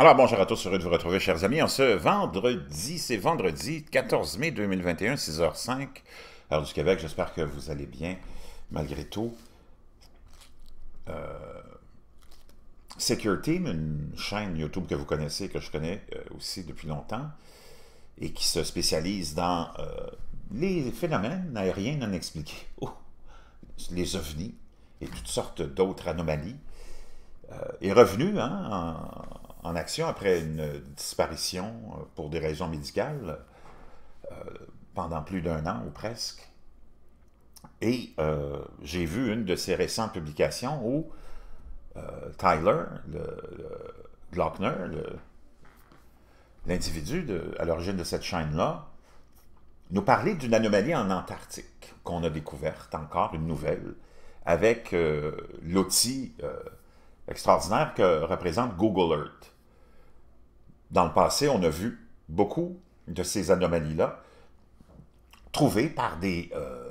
Alors bonjour à tous, heureux de vous retrouver chers amis en ce vendredi, c'est vendredi 14 mai 2021, 6h05, heure du Québec, j'espère que vous allez bien malgré tout. Euh, Security, une chaîne YouTube que vous connaissez, que je connais euh, aussi depuis longtemps, et qui se spécialise dans euh, les phénomènes aériens non expliqués, les ovnis et toutes sortes d'autres anomalies, est revenu hein, en en action après une disparition euh, pour des raisons médicales euh, pendant plus d'un an ou presque. Et euh, j'ai vu une de ses récentes publications où Tyler, le, le Glockner, l'individu à l'origine de cette chaîne-là, nous parlait d'une anomalie en Antarctique qu'on a découverte, encore une nouvelle, avec l'outil extraordinaire que représente Google Earth dans le passé, on a vu beaucoup de ces anomalies-là trouvées par des, euh,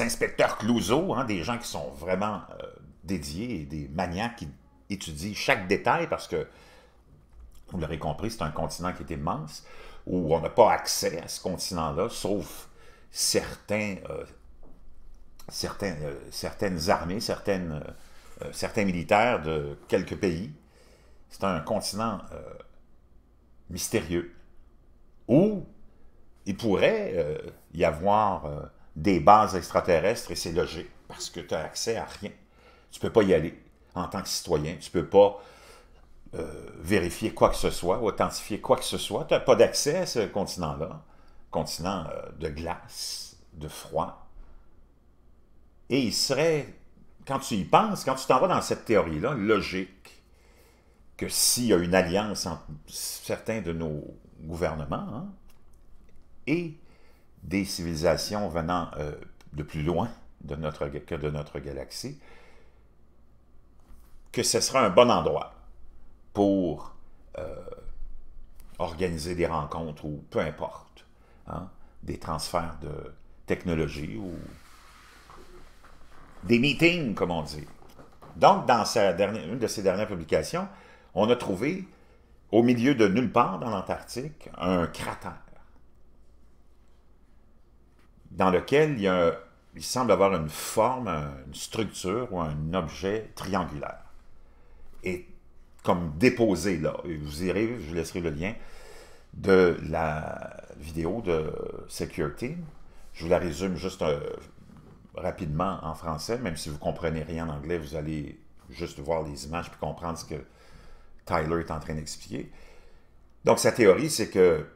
inspecteurs clouseaux, hein, des gens qui sont vraiment euh, dédiés et des maniaques qui étudient chaque détail parce que, vous l'aurez compris, c'est un continent qui est immense, où on n'a pas accès à ce continent-là, sauf certains, euh, certains certaines armées, certaines, certains militaires de quelques pays. C'est un continent mystérieux. Ou il pourrait euh, y avoir euh, des bases extraterrestres et c'est logique parce que tu n'as accès à rien. Tu ne peux pas y aller en tant que citoyen. Tu ne peux pas euh, vérifier quoi que ce soit, authentifier quoi que ce soit. Tu n'as pas d'accès à ce continent-là, continent, de glace, de froid. Et il serait, quand tu y penses, quand tu t'en vas dans cette théorie-là, logique que s'il y a une alliance entre certains de nos gouvernements hein, et des civilisations venant euh, de plus loin de notre, que de notre galaxie, que ce sera un bon endroit pour euh, organiser des rencontres ou peu importe, hein, des transferts de technologie ou des meetings, comme on dit. Donc, dans sa dernière, une de ses dernières publications, on a trouvé, au milieu de nulle part dans l'Antarctique, un cratère dans lequel il, y a, il semble avoir une forme, une structure ou un objet triangulaire. Et comme déposé là, vous irez, je laisserai le lien de la vidéo de Security. Je vous la résume juste euh, rapidement en français, même si vous ne comprenez rien en anglais, vous allez juste voir les images puis comprendre ce que Tyler est en train d'expliquer. Donc, sa théorie, c'est que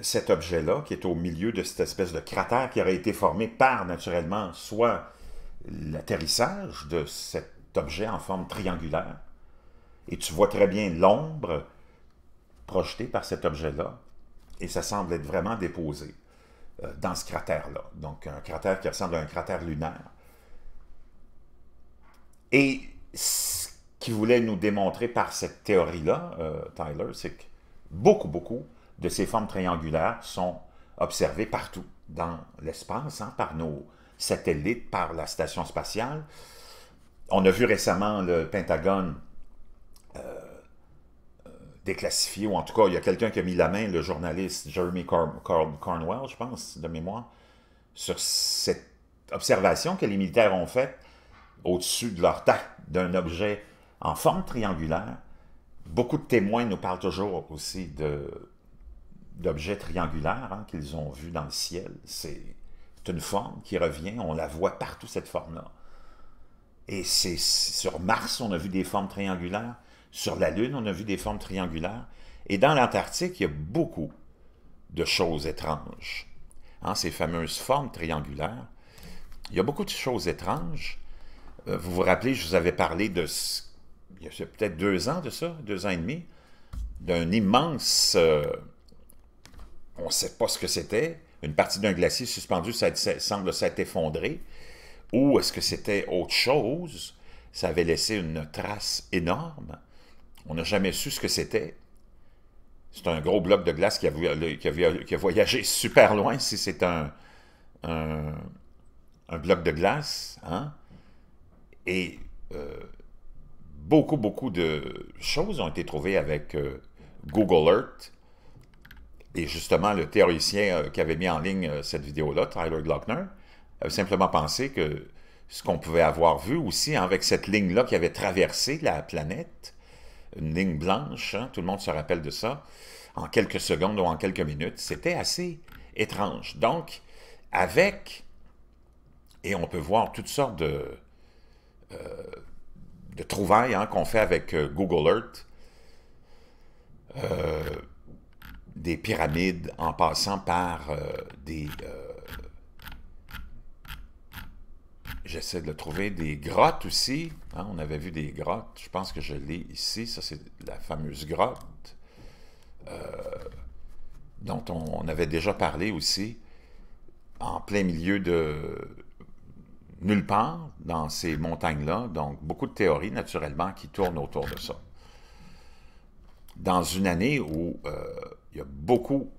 cet objet-là, qui est au milieu de cette espèce de cratère qui aurait été formé par, naturellement, soit l'atterrissage de cet objet en forme triangulaire, et tu vois très bien l'ombre projetée par cet objet-là, et ça semble être vraiment déposé euh, dans ce cratère-là. Donc, un cratère qui ressemble à un cratère lunaire. Et qui voulait nous démontrer par cette théorie-là, euh, Tyler, c'est que beaucoup, beaucoup de ces formes triangulaires sont observées partout dans l'espace, hein, par nos satellites, par la station spatiale. On a vu récemment le Pentagone euh, euh, déclassifié, ou en tout cas, il y a quelqu'un qui a mis la main, le journaliste Jeremy Cornwell, je pense, de mémoire, sur cette observation que les militaires ont faite au-dessus de leur tête d'un objet en forme triangulaire. Beaucoup de témoins nous parlent toujours aussi d'objets triangulaires hein, qu'ils ont vus dans le ciel. C'est une forme qui revient, on la voit partout cette forme-là. Et c'est sur Mars, on a vu des formes triangulaires. Sur la Lune, on a vu des formes triangulaires. Et dans l'Antarctique, il y a beaucoup de choses étranges. Hein, ces fameuses formes triangulaires. Il y a beaucoup de choses étranges. Euh, vous vous rappelez, je vous avais parlé de ce il y a peut-être deux ans de ça, deux ans et demi, d'un immense, euh, on ne sait pas ce que c'était, une partie d'un glacier suspendu ça, semble s'être effondré. ou est-ce que c'était autre chose? Ça avait laissé une trace énorme. On n'a jamais su ce que c'était. C'est un gros bloc de glace qui a, voyagé super loin, si c'est un, un, bloc de glace. Hein? Et euh, beaucoup, beaucoup de choses ont été trouvées avec euh, Google Earth. Et justement, le théoricien euh, qui avait mis en ligne euh, cette vidéo-là, Tyler Glockner, avait simplement pensé que ce qu'on pouvait avoir vu aussi avec cette ligne-là qui avait traversé la planète, une ligne blanche, hein, tout le monde se rappelle de ça, en quelques secondes ou en quelques minutes, c'était assez étrange. Donc, avec, et on peut voir toutes sortes de, de trouvailles hein, qu'on fait avec euh, Google Earth, euh, des pyramides en passant par euh, des... J'essaie de le trouver, des grottes aussi. Hein, on avait vu des grottes, je pense que je l'ai ici, ça c'est la fameuse grotte dont on, avait déjà parlé aussi, en plein milieu de, nulle part dans ces montagnes-là, donc beaucoup de théories, naturellement, qui tournent autour de ça. Dans une année où euh, il y a beaucoup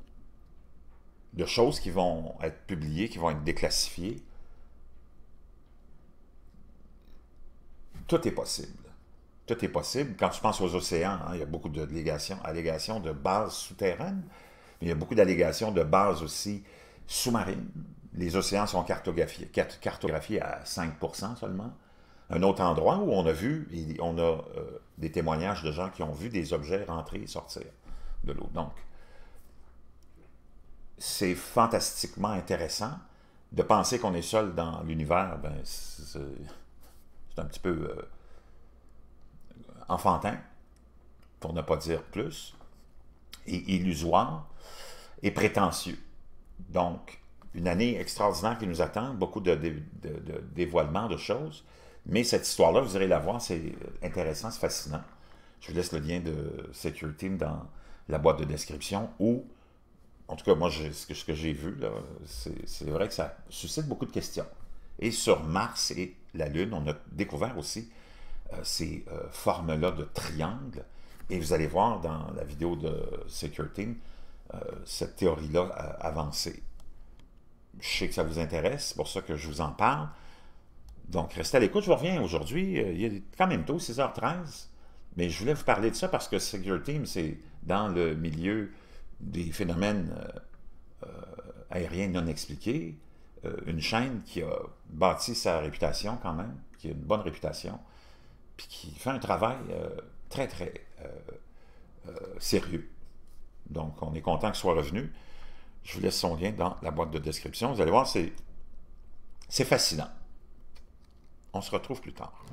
de choses qui vont être publiées, qui vont être déclassifiées, tout est possible. Tout est possible. Quand tu penses aux océans, hein, il y a beaucoup d'allégations allégations de bases souterraines, mais il y a beaucoup d'allégations de bases aussi sous-marines, les océans sont cartographiés, à 5 seulement. Un autre endroit où on a vu, on a euh, des témoignages de gens qui ont vu des objets rentrer et sortir de l'eau. Donc, c'est fantastiquement intéressant de penser qu'on est seul dans l'univers. Ben, c'est un petit peu euh, enfantin, pour ne pas dire plus, et illusoire et prétentieux. Donc, une année extraordinaire qui nous attend, beaucoup de, dévoilements de choses. Mais cette histoire-là, vous irez la voir, c'est intéressant, c'est fascinant. Je vous laisse le lien de Security dans la boîte de description ou, en tout cas, moi, ce que, j'ai vu, c'est vrai que ça suscite beaucoup de questions. Et sur Mars et la Lune, on a découvert aussi euh, ces euh, formes-là de triangles. Et vous allez voir dans la vidéo de Security Team, euh, cette théorie-là avancée je sais que ça vous intéresse, c'est pour ça que je vous en parle. Donc, restez à l'écoute, je vous reviens aujourd'hui. Euh, il est quand même tôt, 6h13. Mais je voulais vous parler de ça parce que Secure Team, c'est dans le milieu des phénomènes euh, euh, aériens non expliqués. une chaîne qui a bâti sa réputation quand même, qui a une bonne réputation, puis qui fait un travail très, très sérieux. Donc, on est content ce soit revenu. Je vous laisse son lien dans la boîte de description. Vous allez voir, c'est fascinant. On se retrouve plus tard.